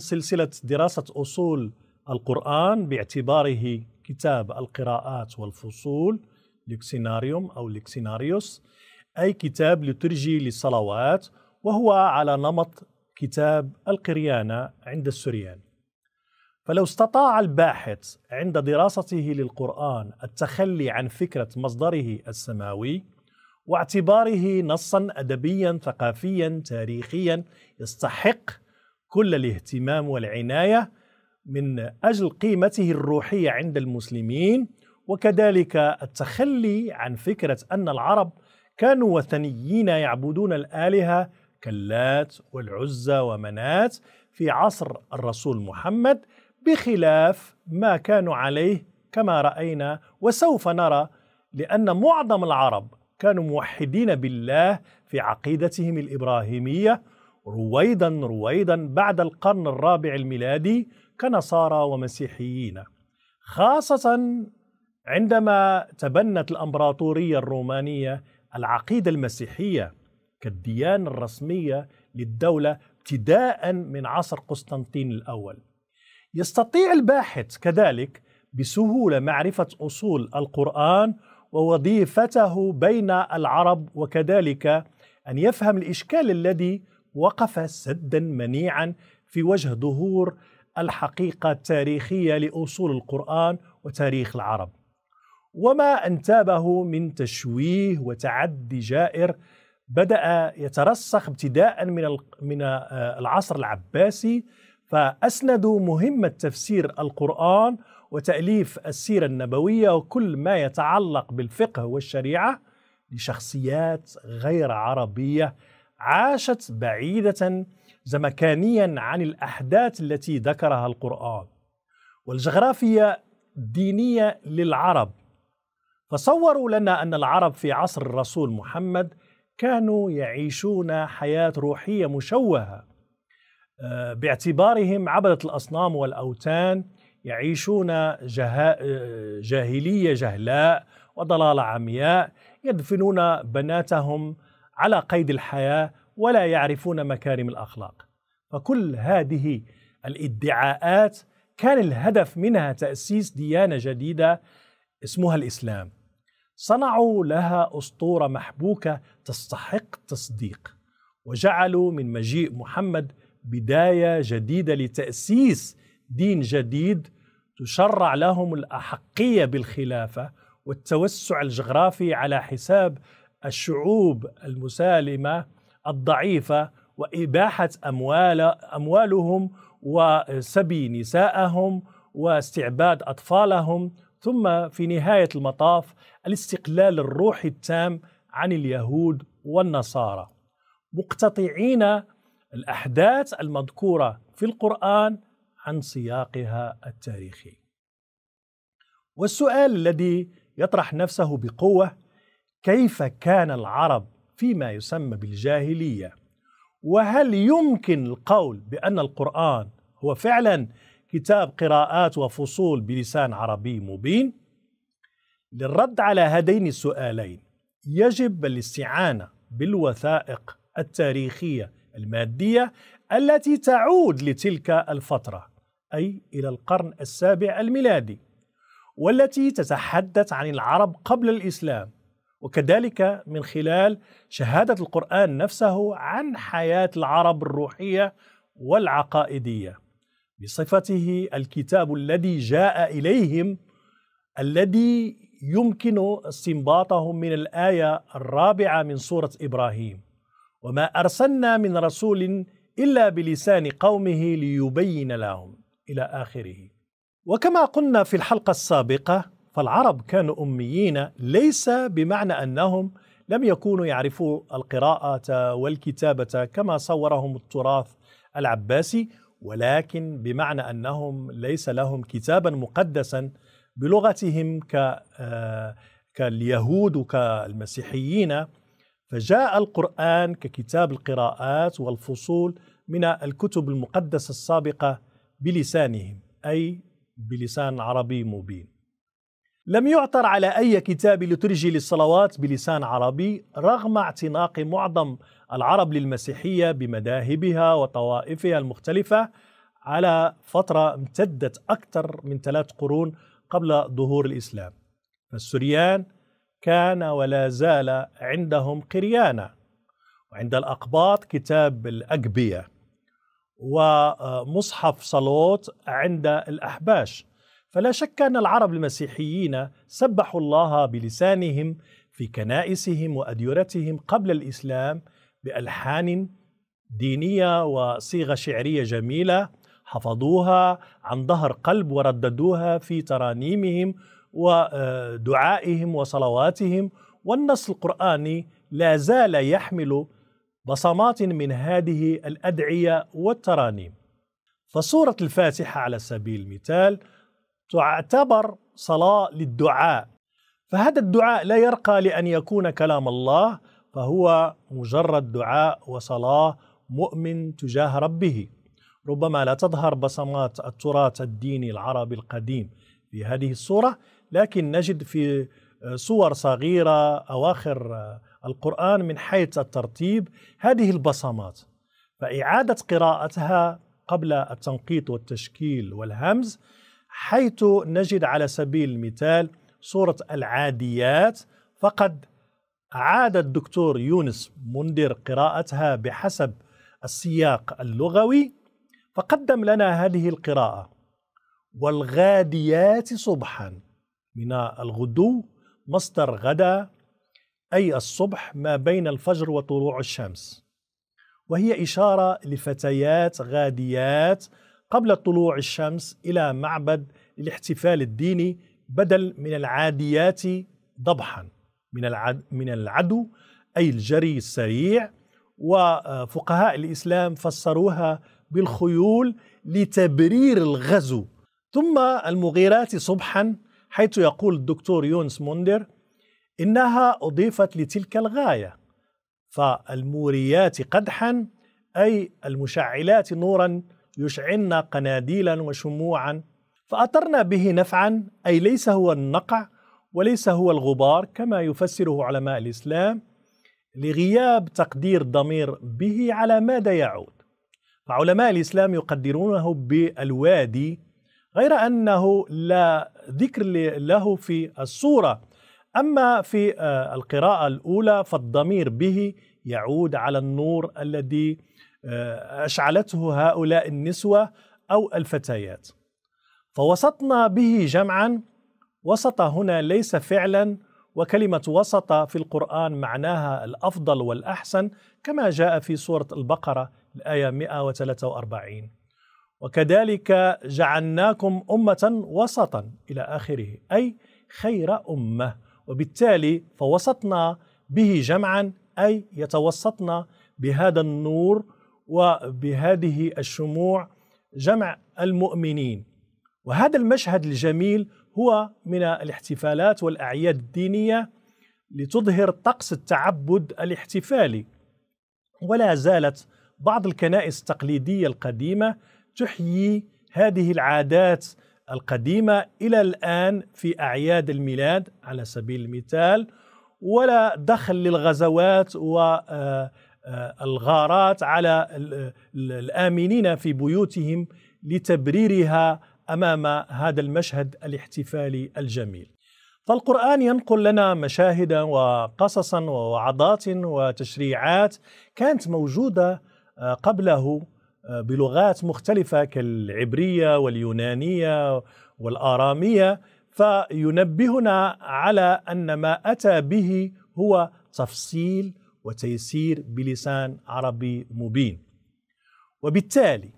سلسله دراسه اصول القران باعتباره كتاب القراءات والفصول لكسيناريوم او لكسيناريوس اي كتاب لترجي للصلوات وهو على نمط كتاب القريانه عند السريان فلو استطاع الباحث عند دراسته للقرآن التخلي عن فكرة مصدره السماوي واعتباره نصا أدبيا ثقافيا تاريخيا يستحق كل الاهتمام والعناية من أجل قيمته الروحية عند المسلمين وكذلك التخلي عن فكرة أن العرب كانوا وثنيين يعبدون الآلهة كاللات والعزى ومنات في عصر الرسول محمد بخلاف ما كانوا عليه كما رأينا وسوف نرى لأن معظم العرب كانوا موحدين بالله في عقيدتهم الإبراهيمية رويدا رويدا بعد القرن الرابع الميلادي كنصارى ومسيحيين خاصة عندما تبنت الامبراطورية الرومانية العقيدة المسيحية كالديانة الرسمية للدولة ابتداء من عصر قسطنطين الأول يستطيع الباحث كذلك بسهولة معرفة أصول القرآن ووظيفته بين العرب وكذلك أن يفهم الإشكال الذي وقف سدا منيعا في وجه ظهور الحقيقه التاريخيه لاصول القران وتاريخ العرب وما انتابه من تشويه وتعدي جائر بدا يترسخ ابتداء من من آه، العصر العباسي فاسندوا مهمه تفسير القران وتاليف السيره النبويه وكل ما يتعلق بالفقه والشريعه لشخصيات غير عربيه عاشت بعيدة زمكانيا عن الأحداث التي ذكرها القرآن والجغرافيا دينية للعرب فصوروا لنا أن العرب في عصر الرسول محمد كانوا يعيشون حياة روحية مشوهة آه، باعتبارهم عبدة الأصنام والأوتان يعيشون جه... جاهلية جهلاء وضلالة عمياء يدفنون بناتهم على قيد الحياه ولا يعرفون مكارم الاخلاق فكل هذه الادعاءات كان الهدف منها تاسيس ديانه جديده اسمها الاسلام صنعوا لها اسطوره محبوكه تستحق التصديق وجعلوا من مجيء محمد بدايه جديده لتاسيس دين جديد تشرع لهم الاحقيه بالخلافه والتوسع الجغرافي على حساب الشعوب المسالمه الضعيفه واباحه اموال اموالهم وسبي نساءهم واستعباد اطفالهم ثم في نهايه المطاف الاستقلال الروحي التام عن اليهود والنصارى مقتطعين الاحداث المذكوره في القران عن سياقها التاريخي والسؤال الذي يطرح نفسه بقوه كيف كان العرب فيما يسمى بالجاهليه وهل يمكن القول بان القران هو فعلا كتاب قراءات وفصول بلسان عربي مبين للرد على هذين السؤالين يجب الاستعانه بالوثائق التاريخيه الماديه التي تعود لتلك الفتره اي الى القرن السابع الميلادي والتي تتحدث عن العرب قبل الاسلام وكذلك من خلال شهادة القرآن نفسه عن حياة العرب الروحية والعقائدية بصفته الكتاب الذي جاء إليهم الذي يمكن استنباطه من الآية الرابعة من سورة إبراهيم وما أرسلنا من رسول إلا بلسان قومه ليبين لهم إلى آخره وكما قلنا في الحلقة السابقة فالعرب كانوا أميين ليس بمعنى أنهم لم يكونوا يعرفوا القراءة والكتابة كما صورهم التراث العباسي ولكن بمعنى أنهم ليس لهم كتابا مقدسا بلغتهم ك آه، كاليهود وكالمسيحيين فجاء القرآن ككتاب القراءات والفصول من الكتب المقدسة السابقة بلسانهم أي بلسان عربي مبين لم يعثر على أي كتاب لترجي للصلوات بلسان عربي رغم اعتناق معظم العرب للمسيحية بمذاهبها وطوائفها المختلفة على فترة امتدت أكثر من ثلاث قرون قبل ظهور الإسلام فالسريان كان ولا زال عندهم قريانة وعند الأقباط كتاب الأقبية ومصحف صلوات عند الأحباش فلا شك أن العرب المسيحيين سبحوا الله بلسانهم في كنائسهم وأديرتهم قبل الإسلام بألحان دينية وصيغة شعرية جميلة حفظوها عن ظهر قلب ورددوها في ترانيمهم ودعائهم وصلواتهم والنص القرآني لا زال يحمل بصمات من هذه الأدعية والترانيم فصورة الفاتحة على سبيل المثال تعتبر صلاة للدعاء فهذا الدعاء لا يرقى لأن يكون كلام الله فهو مجرد دعاء وصلاة مؤمن تجاه ربه ربما لا تظهر بصمات التراث الديني العربي القديم في هذه الصورة لكن نجد في صور صغيرة أواخر القرآن من حيث الترتيب هذه البصمات فإعادة قراءتها قبل التنقيط والتشكيل والهمز حيث نجد على سبيل المثال صورة العاديات فقد عاد الدكتور يونس منذر قراءتها بحسب السياق اللغوي فقدم لنا هذه القراءة والغاديات صبحا من الغدو مصدر غدا أي الصبح ما بين الفجر وطلوع الشمس وهي إشارة لفتيات غاديات قبل طلوع الشمس إلى معبد الاحتفال الديني بدل من العاديات ضبحا من العد من العدو أي الجري السريع وفقهاء الإسلام فسروها بالخيول لتبرير الغزو ثم المغيرات صبحا حيث يقول الدكتور يونس موندر إنها أضيفت لتلك الغاية فالموريات قدحا أي المشعلات نورا يشعلن قناديلا وشموعا فأثرنا به نفعا أي ليس هو النقع وليس هو الغبار كما يفسره علماء الإسلام لغياب تقدير ضمير به على ماذا يعود فعلماء الإسلام يقدرونه بالوادي غير أنه لا ذكر له في الصورة أما في آه، القراءة الأولى فالضمير به يعود على النور الذي آه، أشعلته هؤلاء النسوة أو الفتيات فوسطنا به جمعا وسط هنا ليس فعلا وكلمة وسط في القرآن معناها الأفضل والأحسن كما جاء في سورة البقرة الآية 143 وكذلك جعلناكم أمة وسطا إلى آخره أي خير أمة وبالتالي فوسطنا به جمعا أي يتوسطنا بهذا النور وبهذه الشموع جمع المؤمنين وهذا المشهد الجميل هو من الاحتفالات والاعياد الدينيه لتظهر طقس التعبد الاحتفالي ولا زالت بعض الكنائس التقليديه القديمه تحيي هذه العادات القديمه الى الان في اعياد الميلاد على سبيل المثال ولا دخل للغزوات و آه آه، الغارات على الامنين في بيوتهم لتبريرها امام هذا المشهد الاحتفالي الجميل. فالقرآن ينقل لنا مشاهد وقصصا ووعظات وتشريعات كانت موجودة آه، قبله آه، بلغات مختلفة كالعبرية واليونانية والآرامية فينبهنا على أن ما أتى به هو تفصيل وتيسير بلسان عربي مبين وبالتالي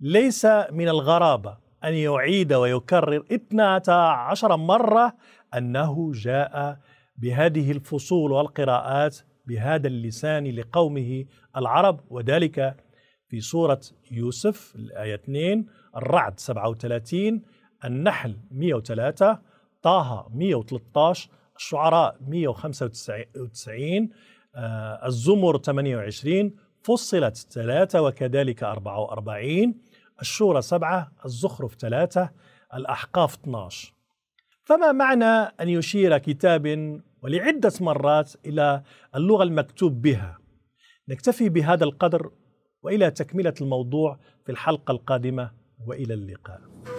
ليس من الغرابة أن يعيد ويكرر 12 مرة أنه جاء بهذه الفصول والقراءات بهذا اللسان لقومه العرب وذلك في سورة يوسف الآية 2 الرعد 37 النحل 103 طه 113 الشعراء 195 آه، الزمر 28 فصلت 3 وكذلك 44 الشورى 7 الزخرف 3 الأحقاف 12 فما معنى أن يشير كتاب ولعدة مرات إلى اللغة المكتوب بها نكتفي بهذا القدر وإلى تكملة الموضوع في الحلقة القادمة وإلى اللقاء